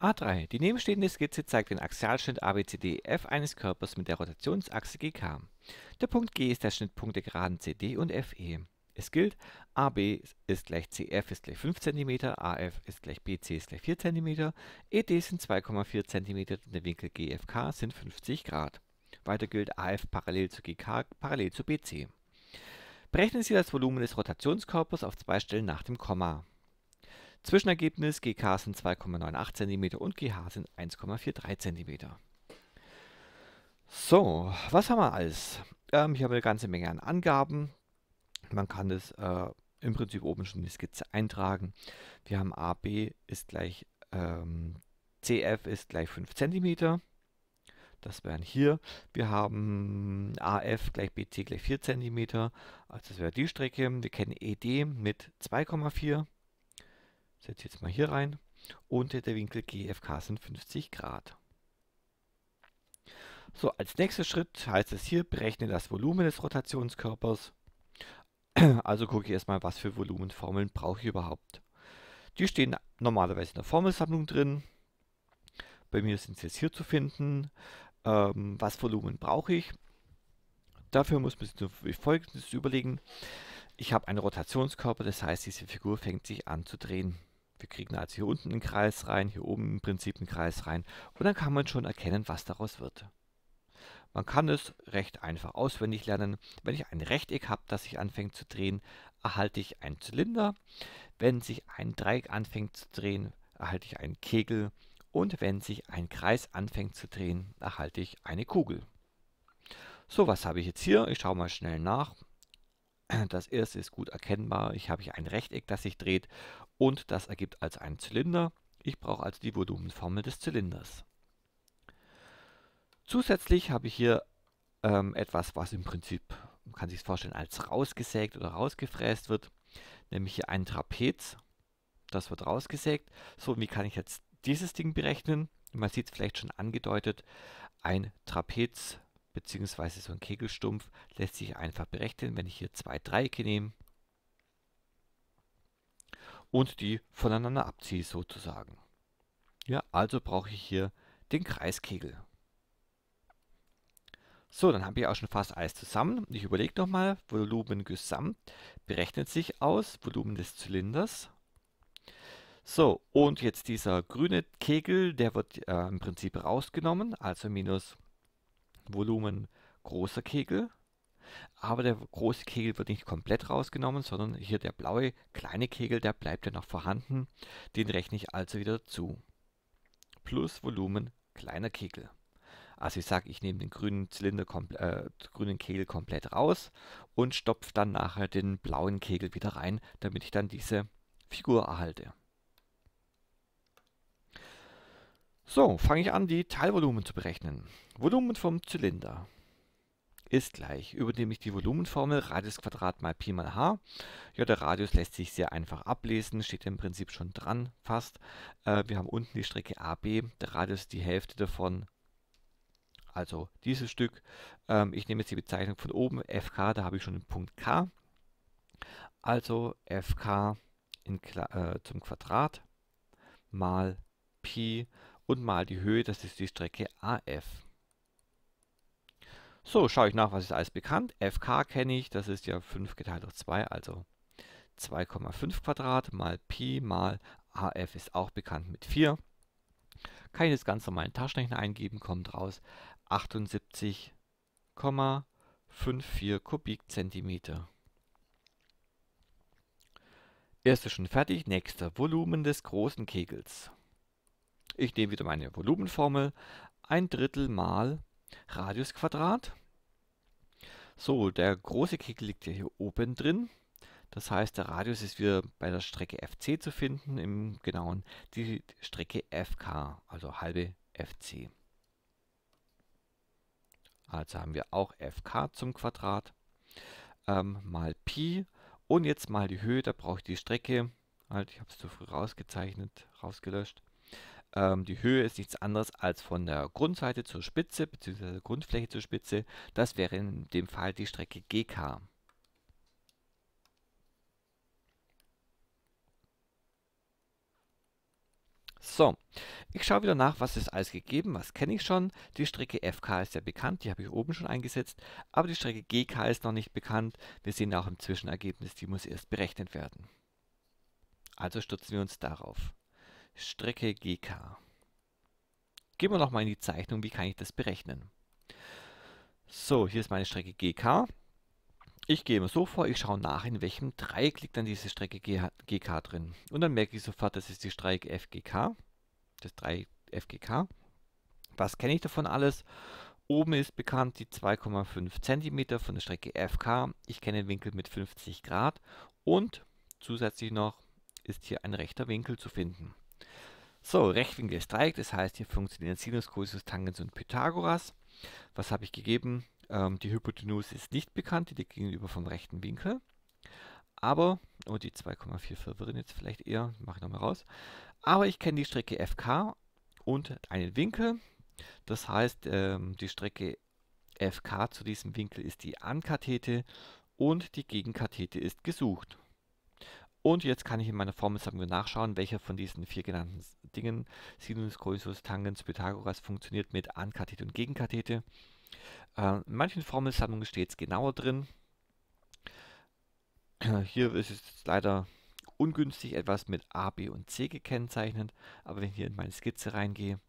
A3. Die nebenstehende Skizze zeigt den Axialschnitt ABCDF eines Körpers mit der Rotationsachse GK. Der Punkt G ist der Schnittpunkt der Geraden CD und FE. Es gilt, AB ist gleich CF ist gleich 5 cm, AF ist gleich BC ist gleich 4 cm, ED sind 2,4 cm und der Winkel GFK sind 50 Grad. Weiter gilt AF parallel zu GK parallel zu BC. Berechnen Sie das Volumen des Rotationskörpers auf zwei Stellen nach dem Komma. Zwischenergebnis GK sind 2,98 cm und GH sind 1,43 cm. So, was haben wir alles? Ähm, ich habe eine ganze Menge an Angaben. Man kann das äh, im Prinzip oben schon in die Skizze eintragen. Wir haben AB ist gleich ähm, CF ist gleich 5 cm. Das wären hier. Wir haben AF gleich BC gleich 4 cm. Also das wäre die Strecke. Wir kennen ED mit 2,4 Setze jetzt mal hier rein. Und der Winkel GFK sind 50 Grad. So, als nächster Schritt heißt es hier, berechne das Volumen des Rotationskörpers. Also gucke ich erstmal, was für Volumenformeln brauche ich überhaupt. Die stehen normalerweise in der Formelsammlung drin. Bei mir sind sie jetzt hier zu finden. Ähm, was Volumen brauche ich? Dafür muss man sich folgendes überlegen. Ich habe einen Rotationskörper, das heißt, diese Figur fängt sich an zu drehen. Wir kriegen also hier unten einen Kreis rein, hier oben im Prinzip einen Kreis rein und dann kann man schon erkennen, was daraus wird. Man kann es recht einfach auswendig lernen. Wenn ich ein Rechteck habe, das sich anfängt zu drehen, erhalte ich einen Zylinder. Wenn sich ein Dreieck anfängt zu drehen, erhalte ich einen Kegel. Und wenn sich ein Kreis anfängt zu drehen, erhalte ich eine Kugel. So, was habe ich jetzt hier? Ich schaue mal schnell nach. Das erste ist gut erkennbar. Ich habe hier ein Rechteck, das sich dreht und das ergibt also einen Zylinder. Ich brauche also die Volumenformel des Zylinders. Zusätzlich habe ich hier ähm, etwas, was im Prinzip, man kann sich vorstellen, als rausgesägt oder rausgefräst wird, nämlich hier ein Trapez. Das wird rausgesägt. So, wie kann ich jetzt dieses Ding berechnen? Man sieht es vielleicht schon angedeutet, ein Trapez bzw. so ein Kegelstumpf lässt sich einfach berechnen, wenn ich hier zwei Dreiecke nehme und die voneinander abziehe sozusagen. Ja, also brauche ich hier den Kreiskegel. So, dann habe ich auch schon fast alles zusammen. Ich überlege nochmal, Volumen gesamt berechnet sich aus, Volumen des Zylinders. So, und jetzt dieser grüne Kegel, der wird äh, im Prinzip rausgenommen, also minus Volumen großer Kegel aber der große Kegel wird nicht komplett rausgenommen, sondern hier der blaue kleine Kegel, der bleibt ja noch vorhanden, den rechne ich also wieder zu. Plus Volumen kleiner Kegel. Also ich sage, ich nehme den grünen, Zylinder äh, grünen Kegel komplett raus und stopfe dann nachher den blauen Kegel wieder rein, damit ich dann diese Figur erhalte. So, fange ich an, die Teilvolumen zu berechnen. Volumen vom Zylinder ist gleich. Übernehme ich die Volumenformel Radius Quadrat mal Pi mal h. Ja, der Radius lässt sich sehr einfach ablesen, steht im Prinzip schon dran, fast. Äh, wir haben unten die Strecke AB, der Radius die Hälfte davon, also dieses Stück. Ähm, ich nehme jetzt die Bezeichnung von oben, FK, da habe ich schon den Punkt K. Also FK äh, zum Quadrat mal Pi und mal die Höhe, das ist die Strecke AF. So, schaue ich nach, was ist alles bekannt. FK kenne ich, das ist ja 5 geteilt durch 2, also 2,5 Quadrat mal Pi mal AF ist auch bekannt mit 4. Kann ich das Ganze mal in den Taschenrechner eingeben, kommt raus 78,54 Kubikzentimeter. Erste schon fertig, nächster Volumen des großen Kegels. Ich nehme wieder meine Volumenformel, ein Drittel mal Radiusquadrat. So, der große Kick liegt ja hier oben drin. Das heißt, der Radius ist wieder bei der Strecke FC zu finden, im genauen die Strecke FK, also halbe FC. Also haben wir auch FK zum Quadrat ähm, mal Pi und jetzt mal die Höhe, da brauche ich die Strecke. Halt, ich habe es zu früh rausgezeichnet, rausgelöscht. Ähm, die Höhe ist nichts anderes als von der Grundseite zur Spitze bzw. Grundfläche zur Spitze. Das wäre in dem Fall die Strecke GK. So, ich schaue wieder nach, was ist alles gegeben, was kenne ich schon. Die Strecke FK ist ja bekannt, die habe ich oben schon eingesetzt, aber die Strecke GK ist noch nicht bekannt. Wir sehen auch im Zwischenergebnis, die muss erst berechnet werden. Also stürzen wir uns darauf. Strecke GK. Gehen wir nochmal in die Zeichnung, wie kann ich das berechnen? So, hier ist meine Strecke GK. Ich gehe mir so vor, ich schaue nach, in welchem Dreieck liegt dann diese Strecke GK drin. Und dann merke ich sofort, das ist die Strecke FGK, das Dreieck FGK. Was kenne ich davon alles? Oben ist bekannt die 2,5 cm von der Strecke FK. Ich kenne den Winkel mit 50 Grad. Und zusätzlich noch ist hier ein rechter Winkel zu finden. So, rechtwinkliges Dreieck, das heißt, hier funktionieren Sinus, Cosinus, Tangens und Pythagoras. Was habe ich gegeben? Ähm, die Hypotenuse ist nicht bekannt, die liegt gegenüber vom rechten Winkel. Aber, oh, die 2,4 verwirren jetzt vielleicht eher, mache ich nochmal raus. Aber ich kenne die Strecke FK und einen Winkel. Das heißt, ähm, die Strecke FK zu diesem Winkel ist die Ankathete und die Gegenkathete ist gesucht. Und jetzt kann ich in meiner Formelsammlung nachschauen, welcher von diesen vier genannten Dingen, Sinus, Größus, Tangens, Pythagoras, funktioniert mit Ankathete und Gegenkathete. Äh, in manchen Formelsammlungen steht es genauer drin. Hier ist es leider ungünstig etwas mit A, B und C gekennzeichnet, aber wenn ich hier in meine Skizze reingehe,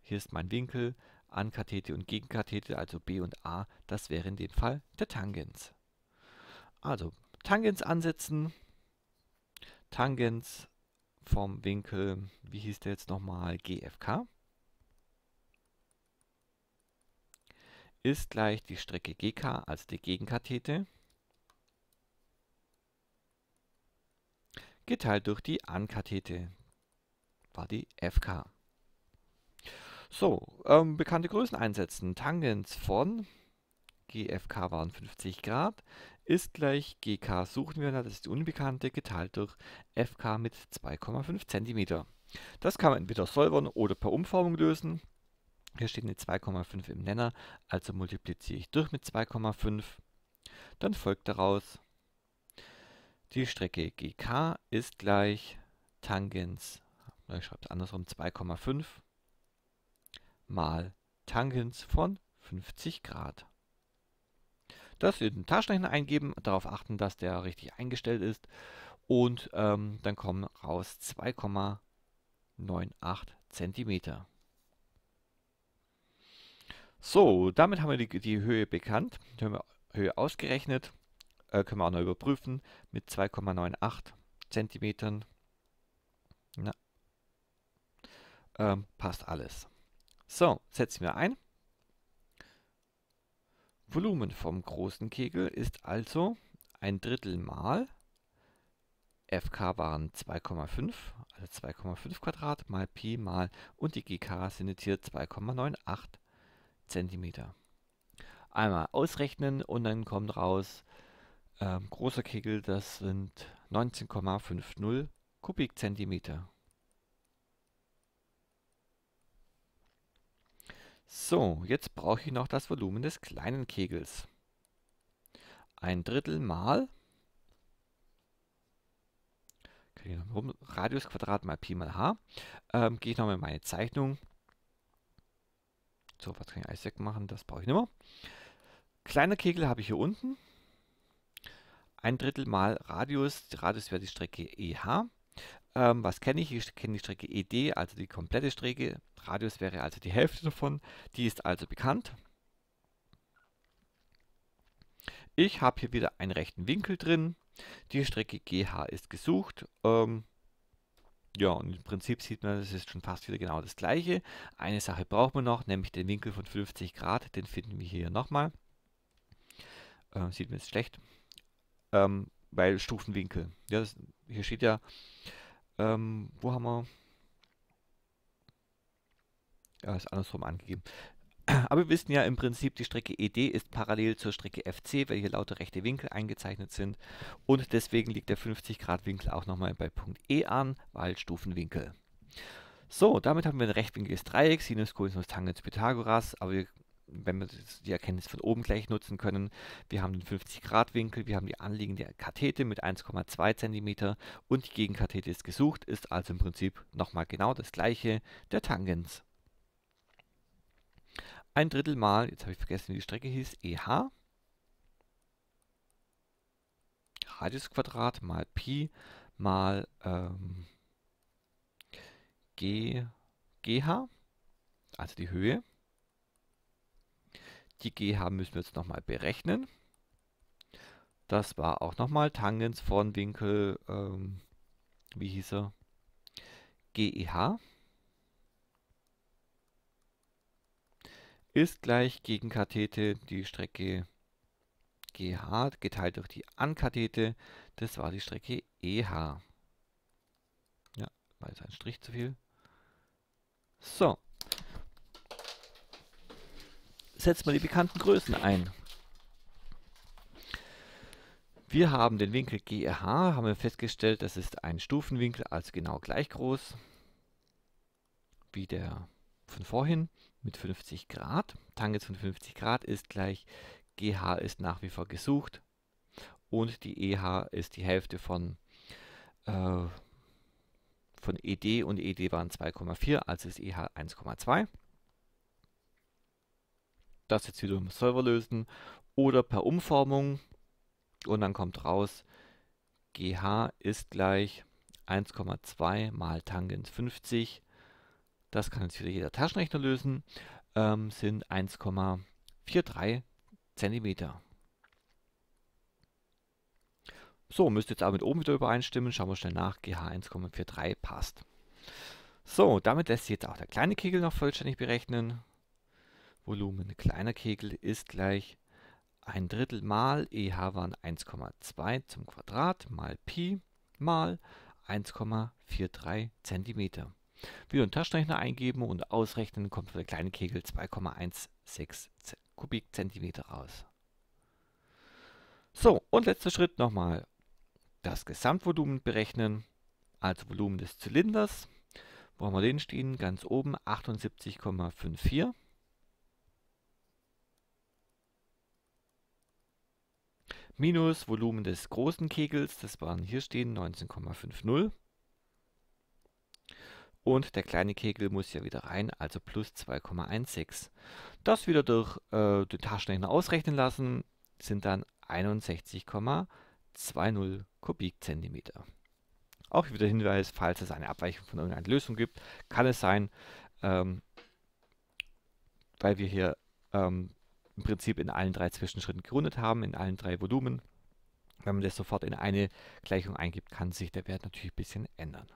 hier ist mein Winkel, Ankathete und Gegenkathete, also B und A, das wäre in dem Fall der Tangens. Also Tangens ansetzen, Tangens vom Winkel, wie hieß der jetzt nochmal, GFK, ist gleich die Strecke GK, also die Gegenkathete, geteilt durch die Ankathete, war die FK. So, ähm, bekannte Größen einsetzen. Tangens von GFK waren 50 Grad, ist gleich GK suchen wir, das ist die Unbekannte, geteilt durch FK mit 2,5 cm. Das kann man entweder säubern oder per Umformung lösen. Hier steht eine 2,5 im Nenner, also multipliziere ich durch mit 2,5. Dann folgt daraus, die Strecke GK ist gleich Tangens, ich schreibe es andersrum, 2,5 mal Tangens von 50 Grad dass wir den Taschenrechner eingeben, darauf achten, dass der richtig eingestellt ist und ähm, dann kommen raus 2,98 cm. So, damit haben wir die, die Höhe bekannt, haben wir Höhe ausgerechnet, äh, können wir auch noch überprüfen mit 2,98 cm. Ähm, passt alles. So, setzen wir ein. Volumen vom großen Kegel ist also ein Drittel mal fk waren 2,5, also 2,5 Quadrat mal Pi mal und die gk sind jetzt hier 2,98 Zentimeter. Einmal ausrechnen und dann kommt raus, äh, großer Kegel, das sind 19,50 Kubikzentimeter. So, jetzt brauche ich noch das Volumen des kleinen Kegels. Ein Drittel mal Radius Quadrat mal Pi mal H. Ähm, Gehe ich nochmal in meine Zeichnung. So, was kann ich alles wegmachen? Das brauche ich nicht mehr. Kleiner Kegel habe ich hier unten. Ein Drittel mal Radius. Radius wäre die Strecke EH. Ähm, was kenne ich? Ich kenne die Strecke ED, also die komplette Strecke. Radius wäre also die Hälfte davon. Die ist also bekannt. Ich habe hier wieder einen rechten Winkel drin. Die Strecke GH ist gesucht. Ähm, ja, und im Prinzip sieht man, das ist schon fast wieder genau das gleiche. Eine Sache braucht man noch, nämlich den Winkel von 50 Grad. Den finden wir hier nochmal. Ähm, sieht man jetzt schlecht. Ähm, weil Stufenwinkel. Ja, das, hier steht ja ähm, wo haben wir? Ja, ist andersrum angegeben. Aber wir wissen ja im Prinzip, die Strecke ED ist parallel zur Strecke FC, weil hier lauter rechte Winkel eingezeichnet sind. Und deswegen liegt der 50 Grad Winkel auch nochmal bei Punkt E an, weil Stufenwinkel. So, damit haben wir ein rechtwinkliges Dreieck, Sinus, Cosinus, Tangens, Pythagoras. Aber wir wenn wir die Erkenntnis von oben gleich nutzen können, wir haben den 50-Grad-Winkel, wir haben die anliegende Kathete mit 1,2 cm und die Gegenkathete ist gesucht, ist also im Prinzip nochmal genau das gleiche der Tangens. Ein Drittel mal, jetzt habe ich vergessen, wie die Strecke hieß, EH, Radiusquadrat mal Pi mal ähm, G, GH, also die Höhe. Die GH müssen wir jetzt nochmal berechnen. Das war auch nochmal Tangens von Winkel, ähm, wie hieß er? GEH ist gleich Gegenkathete, die Strecke GH geteilt durch die Ankathete, das war die Strecke EH. Ja, war jetzt ein Strich zu viel. So, setzt man die bekannten Größen ein. Wir haben den Winkel GRH, haben wir festgestellt, das ist ein Stufenwinkel, also genau gleich groß wie der von vorhin mit 50 Grad. Tangens von 50 Grad ist gleich GH ist nach wie vor gesucht und die EH ist die Hälfte von, äh, von ED und ED waren 2,4, also ist EH 1,2 das jetzt wieder im Server lösen oder per Umformung und dann kommt raus, GH ist gleich 1,2 mal Tangens 50. Das kann jetzt wieder jeder Taschenrechner lösen, ähm, sind 1,43 cm. So, müsste jetzt auch mit oben wieder übereinstimmen. Schauen wir schnell nach. GH 1,43 passt. So, damit lässt sich jetzt auch der kleine Kegel noch vollständig berechnen. Volumen kleiner Kegel ist gleich ein Drittel mal EH waren 1,2 zum Quadrat mal Pi mal 1,43 cm. Wieder einen Taschenrechner eingeben und ausrechnen kommt für den kleinen Kegel 2,16 Kubikzentimeter raus. So, und letzter Schritt nochmal das Gesamtvolumen berechnen, also Volumen des Zylinders. Wo haben wir den stehen? Ganz oben 78,54. minus Volumen des großen Kegels, das waren hier stehen 19,50. Und der kleine Kegel muss hier wieder rein, also plus 2,16. Das wieder durch äh, den Taschenrechner ausrechnen lassen, sind dann 61,20 Kubikzentimeter. Auch wieder Hinweis, falls es eine Abweichung von irgendeiner Lösung gibt, kann es sein, ähm, weil wir hier ähm, im Prinzip in allen drei Zwischenschritten gerundet haben, in allen drei Volumen. Wenn man das sofort in eine Gleichung eingibt, kann sich der Wert natürlich ein bisschen ändern.